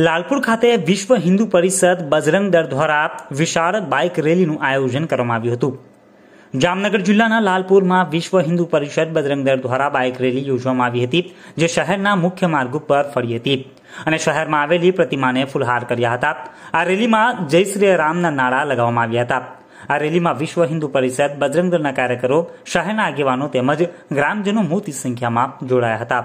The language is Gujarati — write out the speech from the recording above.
લાલપુર ખાતે વિશ્વ હિન્દુ પરિષદ બજરંગ દળ દ્વારા વિશાળ બાઇક રેલીનું આયોજન કરવામાં આવ્યું હતું જામનગર જિલ્લાના લાલપુરમાં વિશ્વ હિન્દુ પરિષદ બજરંગ દળ દ્વારા બાઇક રેલી યોજવામાં આવી હતી જે શહેરના મુખ્ય માર્ગ ઉપર ફરી હતી અને શહેરમાં આવેલી પ્રતિમાને ફુલહાર કર્યા હતા આ રેલીમાં જય શ્રી રામના નારા લગાવવામાં આવ્યા હતા આ રેલીમાં વિશ્વ હિન્દુ પરિષદ બજરંગ દળના કાર્યકરો શહેરના આગેવાનો તેમજ ગ્રામજનો મોટી સંખ્યામાં જોડાયા હતા